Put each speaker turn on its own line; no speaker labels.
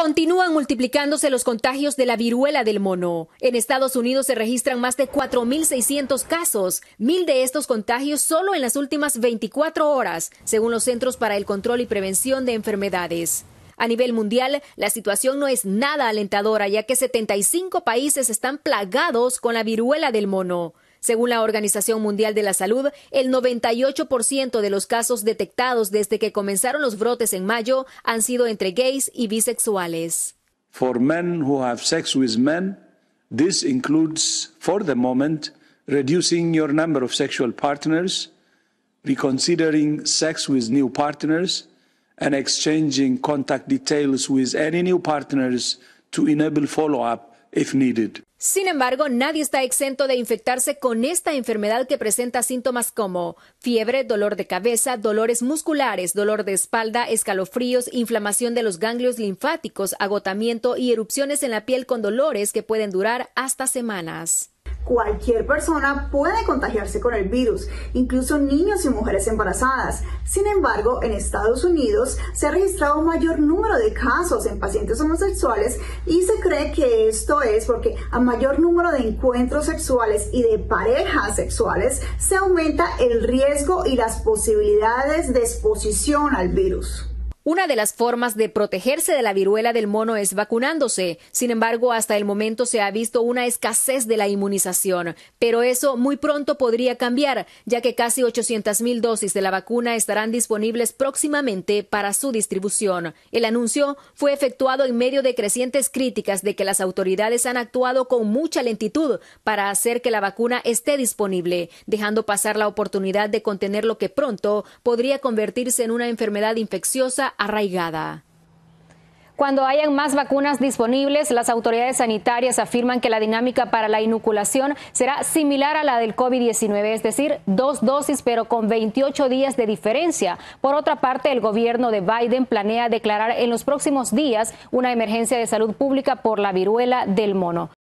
Continúan multiplicándose los contagios de la viruela del mono. En Estados Unidos se registran más de 4.600 casos, mil de estos contagios solo en las últimas 24 horas, según los Centros para el Control y Prevención de Enfermedades. A nivel mundial, la situación no es nada alentadora, ya que 75 países están plagados con la viruela del mono. Según la Organización Mundial de la Salud, el 98% de los casos detectados desde que comenzaron los brotes en mayo han sido entre gays y bisexuales.
For men who have sex with men, this includes, for the moment, reducing your number of sexual partners, reconsidering sex with new partners, and exchanging contact details with any new partners to enable follow-up
sin embargo, nadie está exento de infectarse con esta enfermedad que presenta síntomas como fiebre, dolor de cabeza, dolores musculares, dolor de espalda, escalofríos, inflamación de los ganglios linfáticos, agotamiento y erupciones en la piel con dolores que pueden durar hasta semanas
cualquier persona puede contagiarse con el virus, incluso niños y mujeres embarazadas. Sin embargo, en Estados Unidos se ha registrado un mayor número de casos en pacientes homosexuales y se cree que esto es porque a mayor número de encuentros sexuales y de parejas sexuales se aumenta el riesgo y las posibilidades de exposición al virus.
Una de las formas de protegerse de la viruela del mono es vacunándose. Sin embargo, hasta el momento se ha visto una escasez de la inmunización, pero eso muy pronto podría cambiar, ya que casi 800.000 dosis de la vacuna estarán disponibles próximamente para su distribución. El anuncio fue efectuado en medio de crecientes críticas de que las autoridades han actuado con mucha lentitud para hacer que la vacuna esté disponible, dejando pasar la oportunidad de contener lo que pronto podría convertirse en una enfermedad infecciosa arraigada. Cuando hayan más vacunas disponibles, las autoridades sanitarias afirman que la dinámica para la inoculación será similar a la del COVID-19, es decir, dos dosis pero con 28 días de diferencia. Por otra parte, el gobierno de Biden planea declarar en los próximos días una emergencia de salud pública por la viruela del mono.